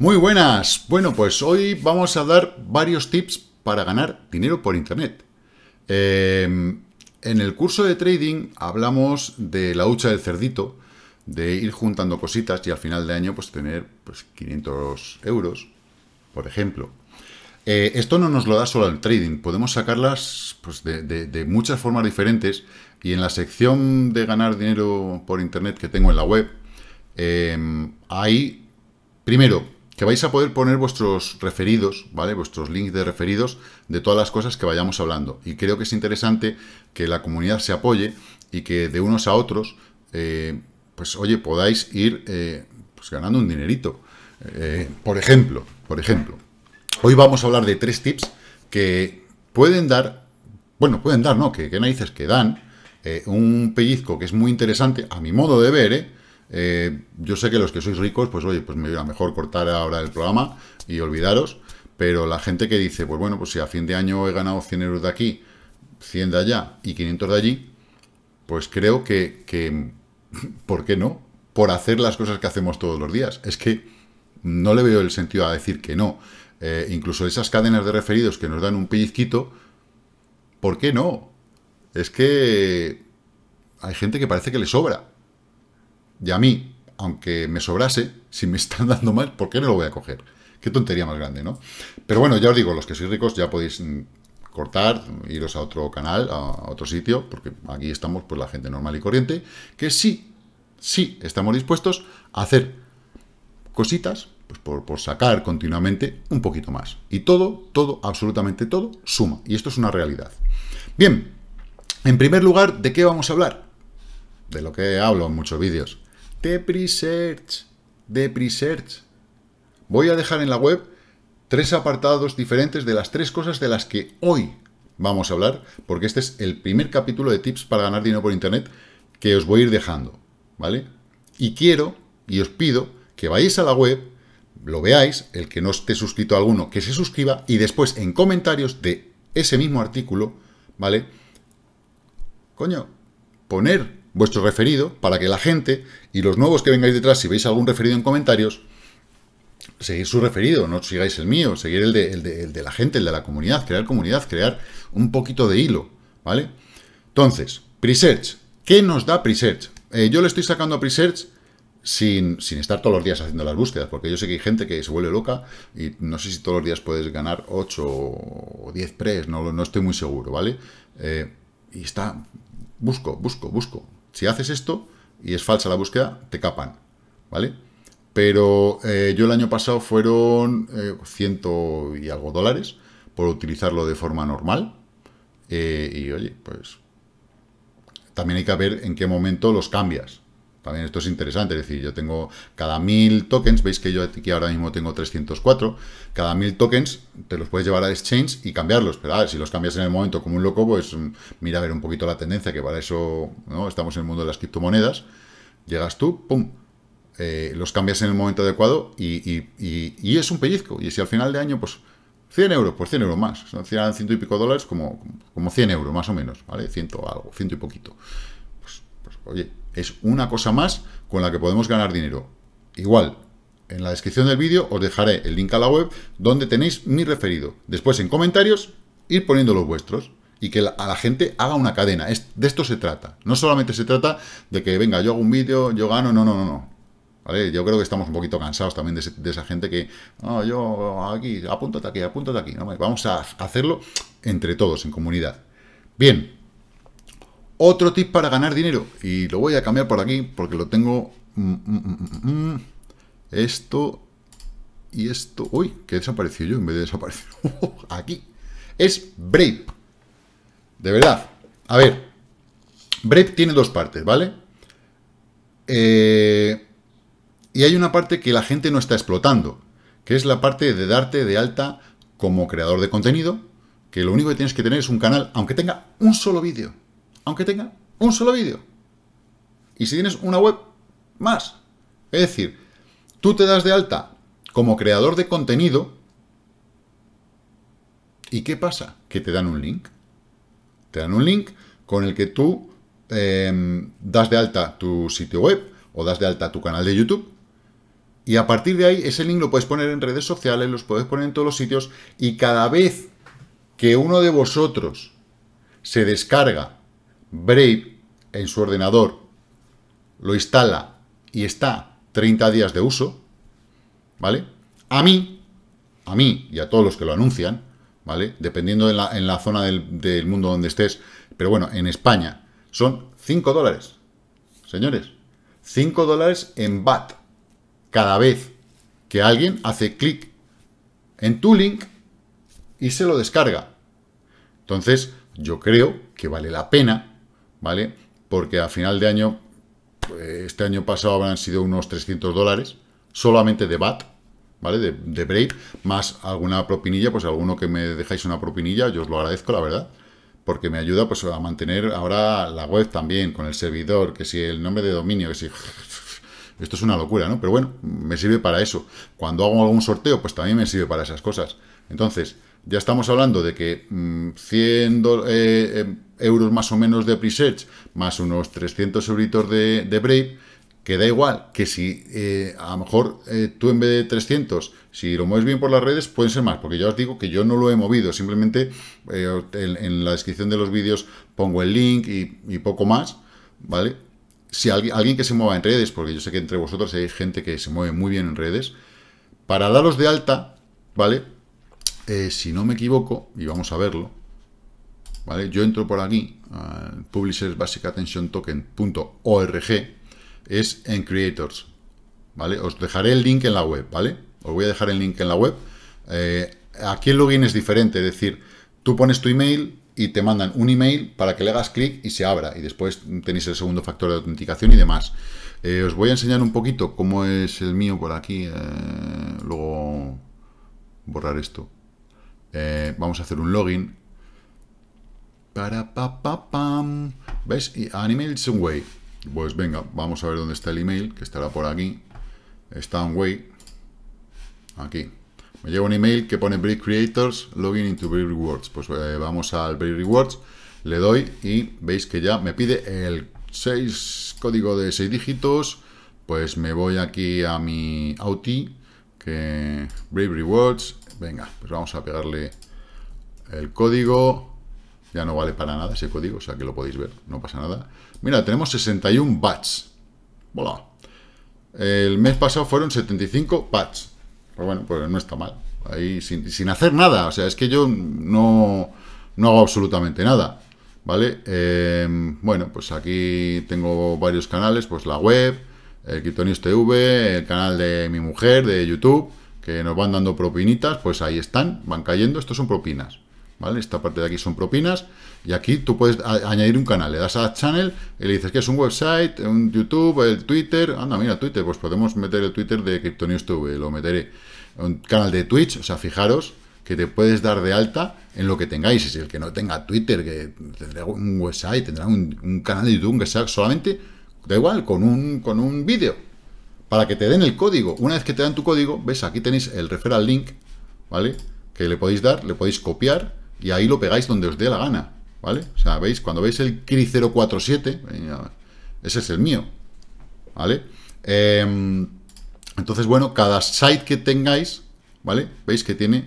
Muy buenas. Bueno, pues hoy vamos a dar varios tips para ganar dinero por Internet. Em, en el curso de trading hablamos de la hucha del cerdito, de ir juntando cositas y al final de año pues tener pues, 500 euros, por ejemplo. Eh, esto no nos lo da solo el trading, podemos sacarlas pues, de, muchas formas diferentes y en la sección de ganar dinero por Internet que tengo en la web, em, hay, primero, que vais a poder poner vuestros referidos, ¿vale? Vuestros links de referidos de todas las cosas que vayamos hablando. Y creo que es interesante que la comunidad se apoye y que de unos a otros, eh, pues oye, podáis ir eh, pues, ganando un dinerito. Eh, por ejemplo, por ejemplo, hoy vamos a hablar de tres tips que pueden dar, bueno, pueden dar, no, que, que narices que dan un pellizco que es muy interesante, a mi modo de ver, ¿eh? Eh, yo sé que los que sois ricos, pues oye, pues me a mejor cortar ahora el programa y olvidaros, pero la gente que dice, pues bueno, pues si a fin de año he ganado 100 euros de aquí, 100 de allá y 500 de allí, pues creo que, ¿por qué no? Por hacer las cosas que hacemos todos los días. Es que no le veo el sentido a decir que no. Eh, incluso esas cadenas de referidos que nos dan un pellizquito, ¿por qué no? Es que hay gente que parece que le sobra. Y a mí, aunque me sobrase, si me están dando mal, ¿por qué no lo voy a coger? Qué tontería más grande, ¿no? Pero bueno, ya os digo, los que sois ricos ya podéis mm, cortar, iros a otro canal, a otro sitio, porque aquí estamos pues la gente normal y corriente, que sí, sí estamos dispuestos a hacer cositas pues, por, por sacar continuamente un poquito más. Y todo, todo, absolutamente todo, suma. Y esto es una realidad. Bien, en primer lugar, ¿de qué vamos a hablar? De lo que hablo en muchos vídeos DepriSearch. DepriSearch. Voy a dejar en la web tres apartados diferentes de las tres cosas de las que hoy vamos a hablar, porque este es el primer capítulo de tips para ganar dinero por Internet que os voy a ir dejando, ¿vale? Y quiero y os pido que vayáis a la web, lo veáis, el que no esté suscrito a alguno, que se suscriba y después en comentarios de ese mismo artículo, ¿vale? Coño, poner vuestro referido para que la gente y los nuevos que vengáis detrás, si veis algún referido en comentarios, seguir su referido, no sigáis el mío, seguir el de, el, de, la gente, el de la comunidad, crear comunidad, crear un poquito de hilo, ¿vale? Entonces, Presearch, ¿qué nos da Presearch? Eh, yo le estoy sacando a Presearch sin, estar todos los días haciendo las búsquedas, porque yo sé que hay gente que se vuelve loca y no sé si todos los días puedes ganar 8 o 10 pres, no, no estoy muy seguro, ¿vale? Eh, y está, busco, busco, busco, si haces esto y es falsa la búsqueda, te capan, ¿vale? Pero eh, yo el año pasado fueron eh, ciento y algo dólares por utilizarlo de forma normal. Eh, y oye, pues también hay que ver en qué momento los cambias, también esto es interesante, es decir, yo tengo cada mil tokens, veis que yo aquí ahora mismo tengo 304, cada mil tokens te los puedes llevar a exchange y cambiarlos, pero a ah, ver, si los cambias en el momento como un loco, pues mm, mira a ver un poquito la tendencia, que para eso ¿no? estamos en el mundo de las criptomonedas, llegas tú, pum, eh, los cambias en el momento adecuado y, es un pellizco, y si al final de año, pues 100 euros, pues 100 euros más, son 100, y pico dólares como, como 100 euros más o menos, ¿vale? 100 algo, ciento y poquito. pues, pues oye, es una cosa más con la que podemos ganar dinero. Igual, en la descripción del vídeo os dejaré el link a la web donde tenéis mi referido. Después en comentarios, ir poniendo los vuestros y que la, a la gente haga una cadena. de esto se trata. No solamente se trata de que, venga, yo hago un vídeo, yo gano, no, no, no, no. ¿Vale? Yo creo que estamos un poquito cansados también de, esa gente que, yo aquí, apúntate aquí, apúntate aquí. vamos a hacerlo entre todos, en comunidad. Bien, otro tip para ganar dinero. Y lo voy a cambiar por aquí porque lo tengo... Mm, mm, mm, esto y esto... Uy, que desapareció yo en vez de desaparecer. aquí. Es Brave. De verdad. A ver. Brave tiene dos partes, ¿vale? Eh, y hay una parte que la gente no está explotando, que es la parte de darte de alta como creador de contenido, que lo único que tienes que tener es un canal, aunque tenga un solo vídeo aunque tenga un solo vídeo. Y si tienes una web, más. Es decir, tú te das de alta como creador de contenido ¿y qué pasa? Que te dan un link. Te dan un link con el que tú em, das de alta tu sitio web o das de alta tu canal de YouTube y a partir de ahí ese link lo puedes poner en redes sociales, Lo puedes poner en todos los sitios y cada vez que uno de vosotros se descarga Brave en su ordenador, lo instala y está 30 días de uso, ¿vale? A mí, a mí y a todos los que lo anuncian, ¿vale? Dependiendo en la zona del, del mundo donde estés, pero bueno, en España son 5 dólares, señores, 5 dólares en BAT cada vez que alguien hace clic en tu link y se lo descarga. Entonces, yo creo que vale la pena ¿vale? Porque a final de año, eh, este año pasado habrán sido unos 300 dólares, solamente de BAT, ¿vale? De, de Brave, más alguna propinilla, pues alguno que me dejáis una propinilla, yo os lo agradezco, la verdad, porque me ayuda pues a mantener ahora la web también, con el servidor, que si el nombre de dominio, que si... Esto es una locura, ¿no? Pero bueno, me sirve para eso. Cuando hago algún sorteo, pues también me sirve para esas cosas. Entonces, ya estamos hablando de que 100 mm, eh, eh, euros más o menos de presets, más unos 300 euros de, de Brave, que da igual que si eh, a lo mejor tú en vez de 300, si lo mueves bien por las redes, pueden ser más, porque ya os digo que yo no lo he movido, simplemente en, la descripción de los vídeos pongo el link y poco más, ¿vale? si alguien, que se mueva en redes, porque yo sé que entre vosotros hay gente que se mueve muy bien en redes, para daros de alta, ¿vale? Eh, si no me equivoco, y vamos a verlo, ¿vale? Yo entro por aquí, publishersbasicattentiontoken.org, es en Creators, ¿vale? Os dejaré el link en la web, ¿vale? Os voy a dejar el link en la web. Eh, aquí el login es diferente, es decir, tú pones tu email, y te mandan un email para que le hagas clic y se abra. Y después tenéis el segundo factor de autenticación y demás. Eh, os voy a enseñar un poquito cómo es el mío por aquí. Eh, luego borrar esto. Eh, vamos a hacer un login. Para pa, pa pam. ¿Ves? Y email some way. Pues venga, vamos a ver dónde está el email, que estará por aquí. Está un way. Aquí. Me llega un email que pone Brave Creators, login into Brave Rewards. Pues eh, vamos al Brave Rewards, le doy y veis que ya me pide el 6 código de 6 dígitos. Pues me voy aquí a mi Auti, que Brave Rewards. Venga, pues vamos a pegarle el código. Ya no vale para nada ese código, o sea que lo podéis ver, no pasa nada. Mira, tenemos 61 bats. Hola. El mes pasado fueron 75 bats. Pues bueno, pues no está mal. Ahí sin, hacer nada. O sea, es que yo no, no hago absolutamente nada. ¿Vale? Em, bueno, pues aquí tengo varios canales, pues la web, el Kryptonius TV, el canal de mi mujer, de YouTube, que nos van dando propinitas, pues ahí están, van cayendo, estos son propinas. ¿vale? Esta parte de aquí son propinas, y aquí tú puedes añadir un canal, le das a Channel, y le dices que es un website, un YouTube, el Twitter, anda, mira, Twitter, pues podemos meter el Twitter de Cryptonews lo meteré, un canal de Twitch, o sea, fijaros que te puedes dar de alta en lo que tengáis, es el que no tenga Twitter, que tendrá un website, tendrá un, canal de YouTube, que sea solamente, da igual, con un, con un vídeo, para que te den el código. Una vez que te dan tu código, ves, aquí tenéis el referral link, ¿vale? Que le podéis dar, le podéis copiar y ahí lo pegáis donde os dé la gana, ¿vale? O sea, veis, cuando veis el CRI 047, ese es el mío, ¿vale? Em, entonces, bueno, cada site que tengáis, ¿vale? Veis que tiene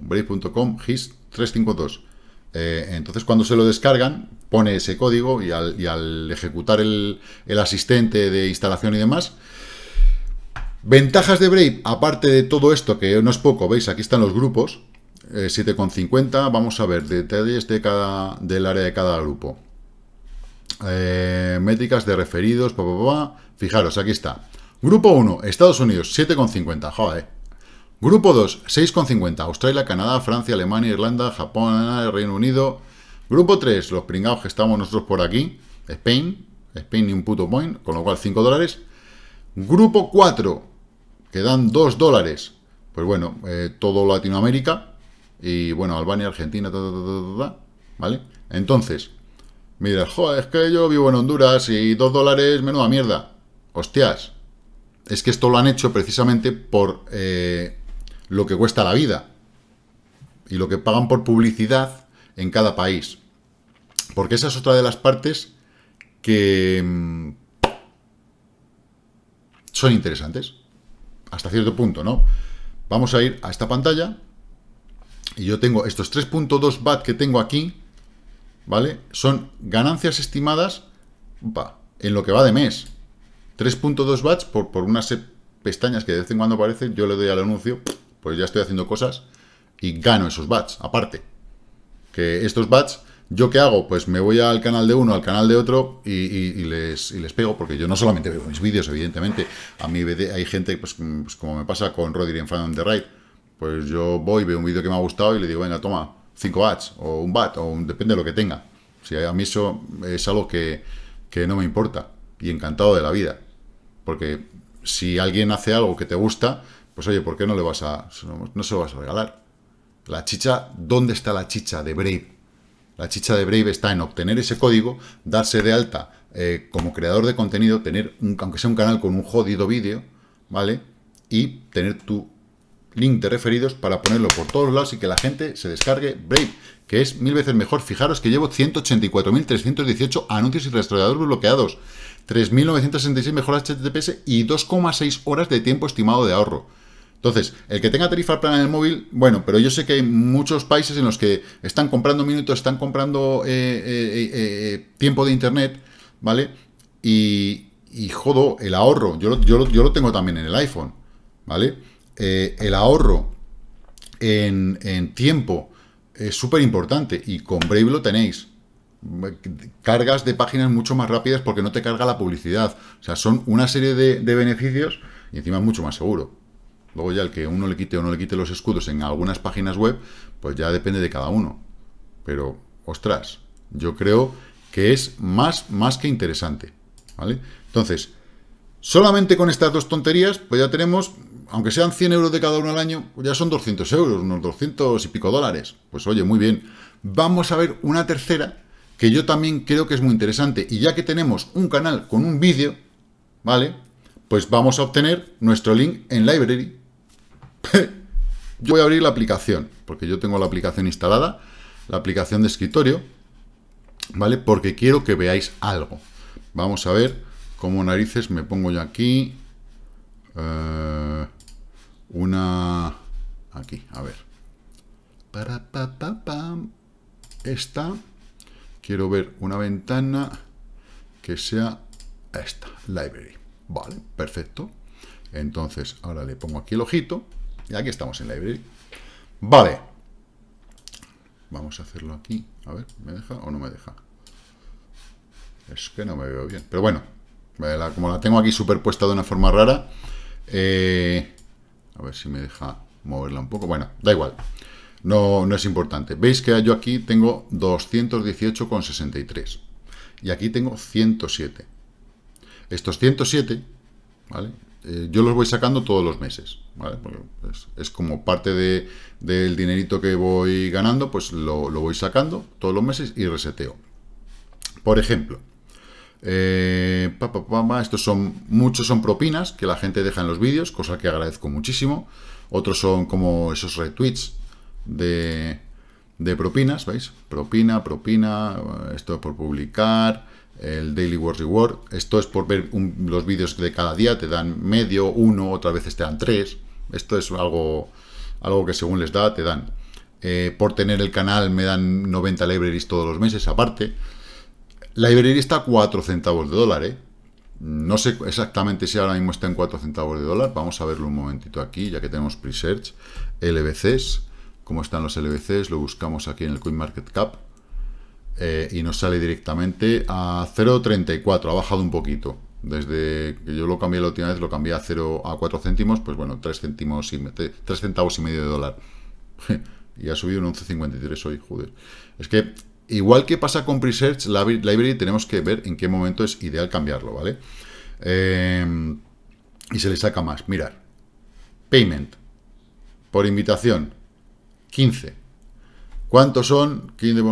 brave.com his 352. entonces, cuando se lo descargan, pone ese código y al, y al ejecutar el, el asistente de instalación y demás, Ventajas de Brave, aparte de todo esto, que no es poco, veis, aquí están los grupos, 7,50. Eh, vamos a ver detalles de este del área de cada grupo. Eh, métricas de referidos, fijaros, aquí está. Grupo 1, Estados Unidos, 7,50, joder. Grupo 2, 6,50, Australia, Canadá, Francia, Alemania, Irlanda, Japón, Reino Unido. Grupo 3, los pringados que estamos nosotros por aquí, Spain, Spain ni un puto point, con lo cual 5 dólares. Grupo 4, que dan 2 dólares, pues bueno, eh, todo Latinoamérica, y bueno, Albania, Argentina, ¿vale? Entonces, mira joder, es que yo vivo en Honduras y dos dólares, menuda mierda. Hostias, es que esto lo han hecho precisamente por eh, lo que cuesta la vida y lo que pagan por publicidad en cada país. Porque esa es otra de las partes que mm, son interesantes. Hasta cierto punto, ¿no? Vamos a ir a esta pantalla y yo tengo estos 3.2 BAT que tengo aquí, ¿vale? Son ganancias estimadas en lo que va de mes. 3.2 BATs por, por unas pestañas que de vez en cuando aparecen, yo le doy al anuncio, pues ya estoy haciendo cosas y gano esos BATs, aparte. Que estos BATs, ¿yo qué hago? Pues me voy al canal de uno, al canal de otro y, les, y les, pego, porque yo no solamente veo mis vídeos, evidentemente. A mí hay gente, pues, pues, como me pasa con Rodri en Fan on the Right, pues yo voy, veo un vídeo que me ha gustado y le digo, venga, toma, 5 BATS o un BAT, o depende de lo que tenga. si a mí eso es algo que, no me importa y encantado de la vida. Porque si alguien hace algo que te gusta, pues oye, ¿por qué no le vas a. no se lo vas a regalar? La chicha, ¿dónde está la chicha de Brave? La chicha de Brave está en obtener ese código, darse de alta eh, como creador de contenido, tener, un, aunque sea un canal con un jodido vídeo, ¿vale? Y tener tu link de referidos para ponerlo por todos lados y que la gente se descargue Brave, que es mil veces mejor. Fijaros que llevo 184.318 anuncios y rastreadores bloqueados, 3.966 mejoras HTTPS y 2,6 horas de tiempo estimado de ahorro. Entonces, el que tenga tarifa plana en el móvil, bueno, pero yo sé que hay muchos países en los que están comprando minutos, están comprando eh, eh, eh, tiempo de internet, ¿vale? Y, jodo, el ahorro, yo lo tengo también en el iPhone, ¿vale? Eh, el ahorro en, tiempo es súper importante y con Brave lo tenéis. Cargas de páginas mucho más rápidas porque no te carga la publicidad. O sea, son una serie de, beneficios y encima es mucho más seguro. Luego ya el que uno le quite o no le quite los escudos en algunas páginas web, pues ya depende de cada uno. Pero, ostras, yo creo que es más, más que interesante. ¿Vale? Entonces, solamente con estas dos tonterías, pues ya tenemos aunque sean 100 euros de cada uno al año, pues ya son 200 euros, unos 200 y pico dólares. Pues oye, muy bien. Vamos a ver una tercera que yo también creo que es muy interesante. Y ya que tenemos un canal con un vídeo, ¿vale? Pues vamos a obtener nuestro link en Library. yo voy a abrir la aplicación, porque yo tengo la aplicación instalada, la aplicación de escritorio, ¿vale? Porque quiero que veáis algo. Vamos a ver cómo narices me pongo yo aquí. Eh una... Aquí, a ver. Para, está Esta. Quiero ver una ventana que sea esta, library. Vale, perfecto. Entonces, ahora le pongo aquí el ojito. Y aquí estamos en library. Vale. Vamos a hacerlo aquí. A ver, ¿me deja o no me deja? Es que no me veo bien. Pero bueno, como la tengo aquí superpuesta de una forma rara, eh, a ver si me deja moverla un poco. Bueno, da igual. No, no es importante. Veis que yo aquí tengo 218,63. Y aquí tengo 107. Estos 107, ¿vale? Eh, yo los voy sacando todos los meses, Es, como parte del dinerito que voy ganando, pues lo, lo voy sacando todos los meses y reseteo. Por ejemplo, eh, estos son, muchos son propinas que la gente deja en los vídeos, cosa que agradezco muchísimo. Otros son como esos retweets de, propinas, ¿veis? Propina, propina, esto es por publicar, el Daily Word Reward. Esto es por ver los vídeos de cada día, te dan medio, uno, otras veces te dan tres. Esto es algo, algo que según les da, te dan. Eh, por tener el canal me dan 90 libraries todos los meses, aparte. La librería está a 4 centavos de dólar, ¿eh? No sé exactamente si ahora mismo está en 4 centavos de dólar. Vamos a verlo un momentito aquí, ya que tenemos pre-search. LBCs, cómo están los LBCs, lo buscamos aquí en el Market Cap eh, y nos sale directamente a 0.34, ha bajado un poquito. Desde que yo lo cambié la última vez, lo cambié a 0 a 4 céntimos, pues bueno, 3, céntimos y, 3 centavos y medio de dólar. y ha subido un 11.53 hoy, joder. Es que Igual que pasa con Presearch Library, tenemos que ver en qué momento es ideal cambiarlo, ¿vale? Em, y se le saca más. Mirar. Payment. Por invitación. 15. ¿Cuántos son? 15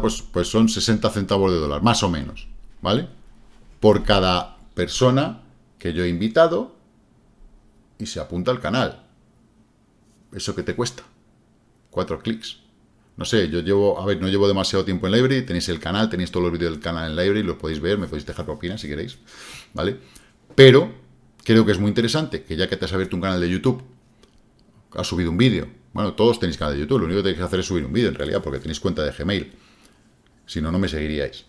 pues, pues son 60 centavos de dólar, más o menos, ¿vale? Por cada persona que yo he invitado y se apunta al canal. ¿Eso que te cuesta? Cuatro clics. No sé, yo llevo, a ver, no llevo demasiado tiempo en Library, tenéis el canal, tenéis todos los vídeos del canal en Library, los podéis ver, me podéis dejar propinas si queréis, ¿vale? Pero creo que es muy interesante que ya que te has abierto un canal de YouTube, has subido un vídeo, bueno, todos tenéis canal de YouTube, lo único que tenéis que hacer es subir un vídeo en realidad, porque tenéis cuenta de Gmail, si no, no me seguiríais.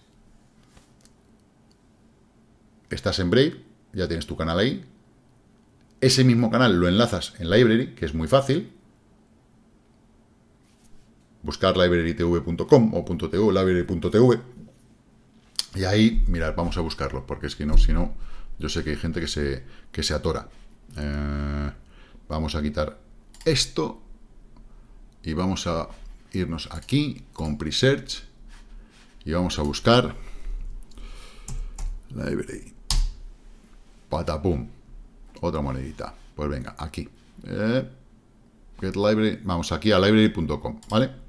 Estás en Brave, ya tienes tu canal ahí, ese mismo canal lo enlazas en Library, que es muy fácil, buscar librarytv.com o .tv, library.tv y ahí, mirad, vamos a buscarlo, porque es que no, si no, yo sé que hay gente que se, que se atora. Eh, vamos a quitar esto y vamos a irnos aquí con presearch y vamos a buscar library. Patapum. Otra monedita. Pues venga, aquí. Eh, get library. Vamos aquí a library.com, ¿vale?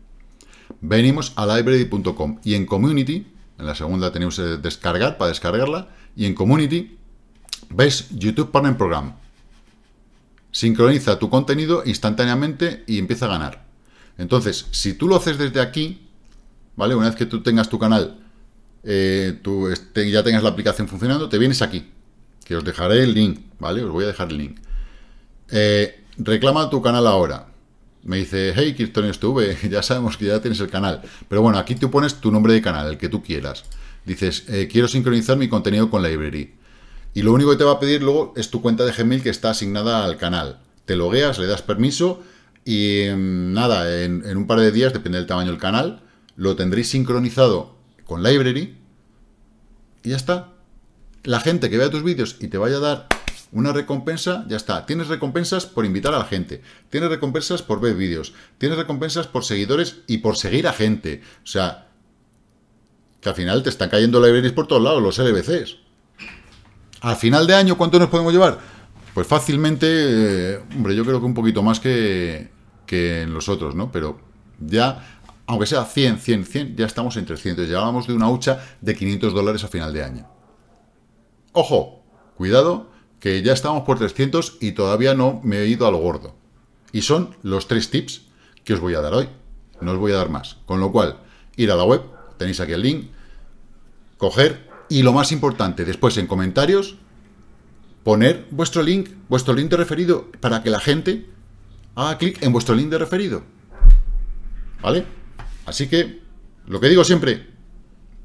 venimos a library.com y en community, en la segunda tenemos eh, descargar para descargarla, y en community ves YouTube Partner Program. Sincroniza tu contenido instantáneamente y empieza a ganar. Entonces, si tú lo haces desde aquí, ¿vale? Una vez que tú tengas tu canal, eh, tú ya tengas la aplicación funcionando, te vienes aquí, que os dejaré el link, ¿vale? Os voy a dejar el link. Eh, reclama tu canal ahora me dice, hey, estuve, ya sabemos que ya tienes el canal. Pero bueno, aquí tú pones tu nombre de canal, el que tú quieras. Dices, eh, quiero sincronizar mi contenido con Library. Y lo único que te va a pedir luego es tu cuenta de Gmail que está asignada al canal. Te logueas, le das permiso y mm, nada, en, en un par de días, depende del tamaño del canal, lo tendréis sincronizado con Library y ya está. La gente que vea tus vídeos y te vaya a dar una recompensa, ya está. Tienes recompensas por invitar a la gente. Tienes recompensas por ver vídeos. Tienes recompensas por seguidores y por seguir a gente. O sea, que al final te están cayendo libraries por todos lados, los LBCs. Al final de año, ¿cuánto nos podemos llevar? Pues fácilmente, eh, hombre, yo creo que un poquito más que, en los otros, ¿no? Pero ya, aunque sea 100, 100, 100, ya estamos en 300. Llevábamos de una hucha de 500 dólares a final de año. Ojo, cuidado, que ya estamos por 300 y todavía no me he ido a lo gordo. Y son los tres tips que os voy a dar hoy. No os voy a dar más. Con lo cual, ir a la web, tenéis aquí el link, coger y lo más importante, después en comentarios, poner vuestro link, vuestro link de referido, para que la gente haga clic en vuestro link de referido. ¿Vale? Así que, lo que digo siempre,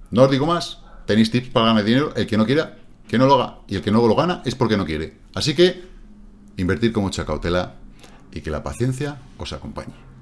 no os digo más, tenéis tips para ganar dinero, el que no quiera, que no lo haga. Y el que no lo gana es porque no quiere. Así que, invertir con mucha cautela y que la paciencia os acompañe.